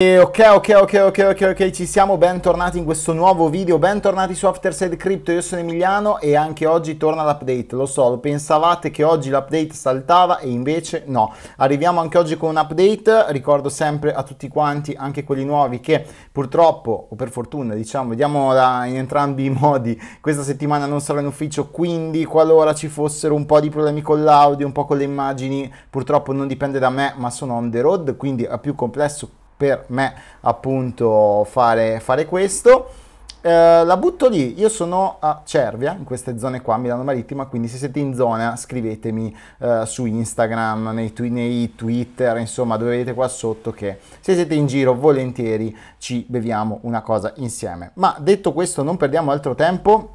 ok, ok, ok, ok, ok, ok, ci siamo, bentornati in questo nuovo video, bentornati su Afterside Crypto, io sono Emiliano e anche oggi torna l'update, lo so, pensavate che oggi l'update saltava e invece no, arriviamo anche oggi con un update, ricordo sempre a tutti quanti, anche quelli nuovi, che purtroppo, o per fortuna, diciamo, vediamo in entrambi i modi, questa settimana non sarò in ufficio, quindi qualora ci fossero un po' di problemi con l'audio, un po' con le immagini, purtroppo non dipende da me, ma sono on the road, quindi a più complesso per me appunto fare, fare questo. Eh, la butto lì, io sono a Cervia, in queste zone qua, Milano Marittima, quindi se siete in zona scrivetemi eh, su Instagram, nei, tw- nei, Twitter, insomma dove vedete qua sotto che se siete in giro volentieri ci beviamo una cosa insieme. Ma detto questo non perdiamo altro tempo,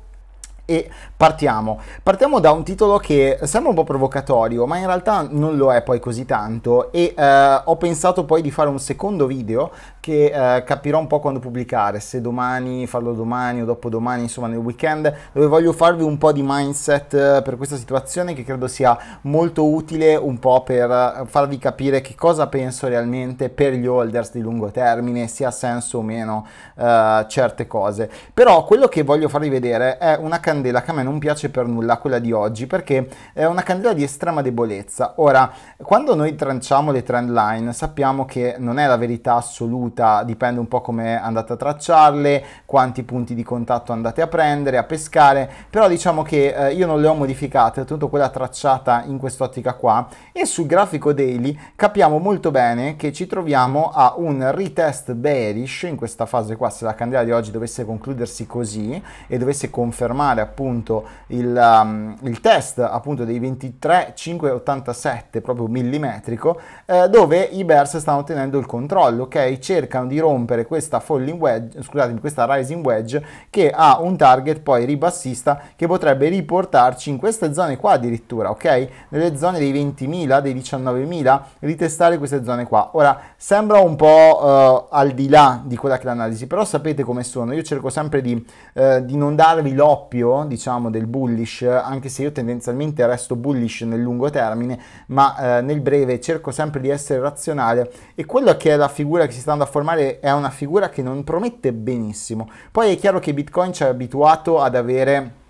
e partiamo. Partiamo da un titolo che sembra un po' provocatorio, ma in realtà non lo è poi così tanto e eh, ho pensato poi di fare un secondo video che eh, capirò un po' quando pubblicare, se domani, farlo domani o dopodomani, insomma nel weekend, dove voglio farvi un po' di mindset eh, per questa situazione che credo sia molto utile un po' per eh, farvi capire che cosa penso realmente per gli holders di lungo termine, se ha senso o meno eh, certe cose. Però quello che voglio farvi vedere è una candela candela che a me non piace per nulla, quella di oggi, perché è una candela di estrema debolezza. Ora, quando noi tranciamo le trend line sappiamo che non è la verità assoluta, dipende un po' come andate a tracciarle, quanti punti di contatto andate a prendere, a pescare, però diciamo che eh, io non le ho modificate, ho quella tracciata in quest'ottica qua e sul grafico daily capiamo molto bene che ci troviamo a un retest bearish in questa fase qua, se la candela di oggi dovesse concludersi così e dovesse confermare appunto il, um, il test appunto dei 23,587 proprio millimetrico eh, dove i Bears stanno tenendo il controllo, ok? Cercano di rompere questa falling wedge, scusatemi, questa rising wedge che ha un target poi ribassista che potrebbe riportarci in queste zone qua addirittura, ok? Nelle zone dei 20.000, dei 19.000, ritestare queste zone qua. Ora sembra un po' eh, al di là di quella che è l'analisi, però sapete come sono, io cerco sempre di, eh, di non darvi l'oppio diciamo del bullish anche se io tendenzialmente resto bullish nel lungo termine ma eh, nel breve cerco sempre di essere razionale e quella che è la figura che si sta andando a formare è una figura che non promette benissimo poi è chiaro che bitcoin ci ha abituato ad avere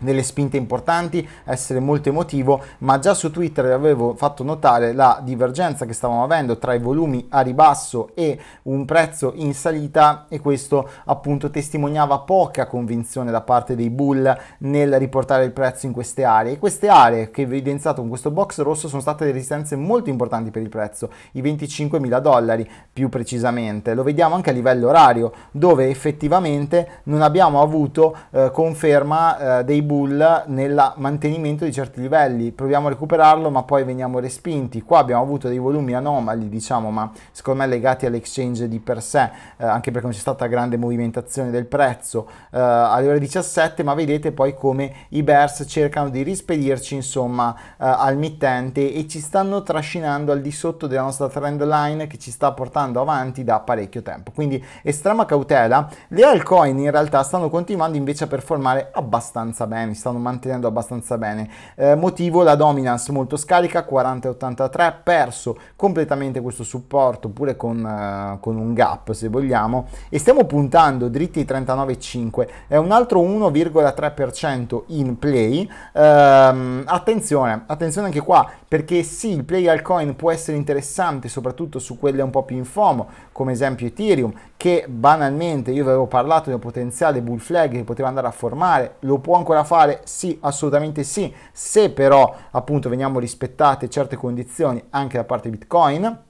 delle spinte importanti, essere molto emotivo, ma già su Twitter avevo fatto notare la divergenza che stavamo avendo tra i volumi a ribasso e un prezzo in salita e questo appunto testimoniava poca convinzione da parte dei bull nel riportare il prezzo in queste aree. E queste aree che evidenziato con questo box rosso sono state delle resistenze molto importanti per il prezzo, i 25.000 dollari più precisamente. Lo vediamo anche a livello orario, dove effettivamente non abbiamo avuto eh, conferma eh, dei bull nel mantenimento di certi livelli, proviamo a recuperarlo ma poi veniamo respinti, qua abbiamo avuto dei volumi anomali diciamo ma secondo me legati all'exchange di per sé, eh, anche perché non c'è stata grande movimentazione del prezzo eh, alle ore 17 ma vedete poi come i bears cercano di rispedirci insomma eh, al mittente e ci stanno trascinando al di sotto della nostra trend line che ci sta portando avanti da parecchio tempo, quindi estrema cautela, le altcoin in realtà stanno continuando invece a performare abbastanza bene me eh, mi stanno mantenendo abbastanza bene. Eh, motivo la dominance molto scarica, 40-83, perso completamente questo supporto pure con, eh, con, un gap se vogliamo e stiamo puntando dritti ai 39,5, è un altro 1,3% in play. Ehm, attenzione, attenzione anche qua perché sì, il play al coin può essere interessante soprattutto su quelle un po' più in FOMO, come esempio Ethereum, che banalmente io avevo parlato di un potenziale bull flag che poteva andare a formare, lo può ancora fare fare? Sì, assolutamente sì, se però appunto veniamo rispettate certe condizioni anche da parte di Bitcoin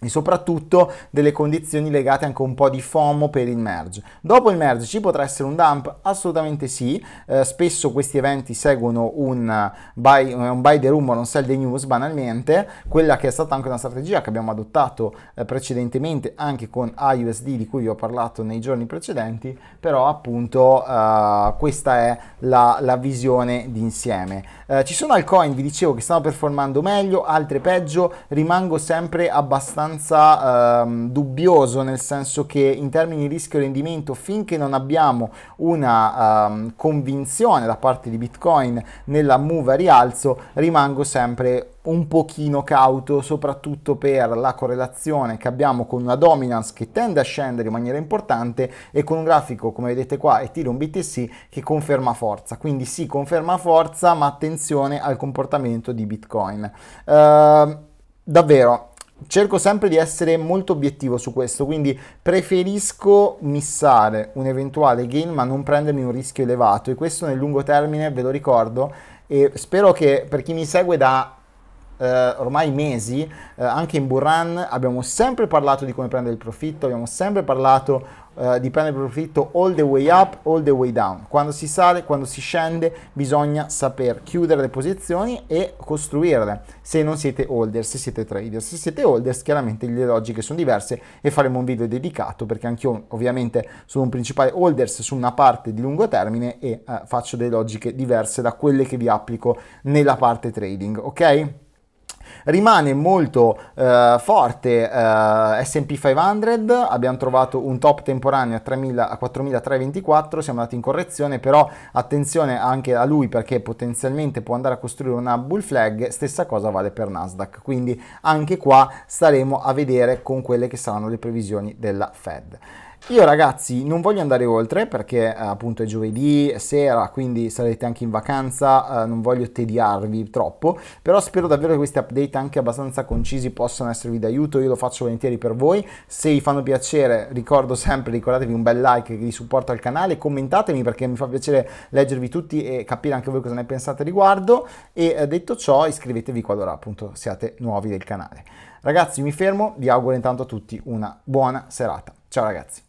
e soprattutto delle condizioni legate anche un po' di FOMO per il merge. Dopo il merge ci potrà essere un dump? Assolutamente sì, eh, spesso questi eventi seguono un eh, buy, eh, un buy the rumor, non sell the news banalmente, quella che è stata anche una strategia che abbiamo adottato eh, precedentemente anche con IUSD di cui vi ho parlato nei giorni precedenti, però appunto eh, questa è la, la visione d'insieme. Eh, ci sono altcoin, vi dicevo, che stanno performando meglio, altre peggio, rimango sempre abbastanza abbastanza ehm, dubbioso nel senso che in termini di rischio e rendimento finché non abbiamo una ehm, convinzione da parte di Bitcoin nella move a rialzo rimango sempre un pochino cauto soprattutto per la correlazione che abbiamo con una dominance che tende a scendere in maniera importante e con un grafico come vedete qua e un BTC che conferma forza quindi sì conferma forza ma attenzione al comportamento di Bitcoin uh, davvero cerco sempre di essere molto obiettivo su questo, quindi preferisco missare un eventuale gain ma non prendermi un rischio elevato e questo nel lungo termine ve lo ricordo e spero che per chi mi segue da eh, ormai mesi, eh, anche in Burran, abbiamo sempre parlato di come prendere il profitto, abbiamo sempre parlato eh, di prendere il profitto all the way up, all the way down. Quando si sale, quando si scende, bisogna saper chiudere le posizioni e costruirle. Se non siete holder, se siete trader, se siete holders, chiaramente le logiche sono diverse e faremo un video dedicato perché anch'io ovviamente sono un principale holders su una parte di lungo termine e eh, faccio delle logiche diverse da quelle che vi applico nella parte trading, ok? Rimane molto eh, forte eh, SP 500, abbiamo trovato un top temporaneo a, 3000, a 4324, siamo andati in correzione, però attenzione anche a lui perché potenzialmente può andare a costruire una bull flag, stessa cosa vale per Nasdaq, quindi anche qua staremo a vedere con quelle che saranno le previsioni della Fed. Io ragazzi non voglio andare oltre perché eh, appunto è giovedì sera, quindi sarete anche in vacanza, eh, non voglio tediarvi troppo, però spero davvero che questi update anche abbastanza concisi possano esservi d'aiuto, io lo faccio volentieri per voi, se vi fanno piacere ricordo sempre, ricordatevi un bel like di supporto al canale, commentatemi perché mi fa piacere leggervi tutti e capire anche voi cosa ne pensate riguardo e eh, detto ciò iscrivetevi qualora appunto siate nuovi del canale. Ragazzi mi fermo, vi auguro intanto a tutti una buona serata, ciao ragazzi!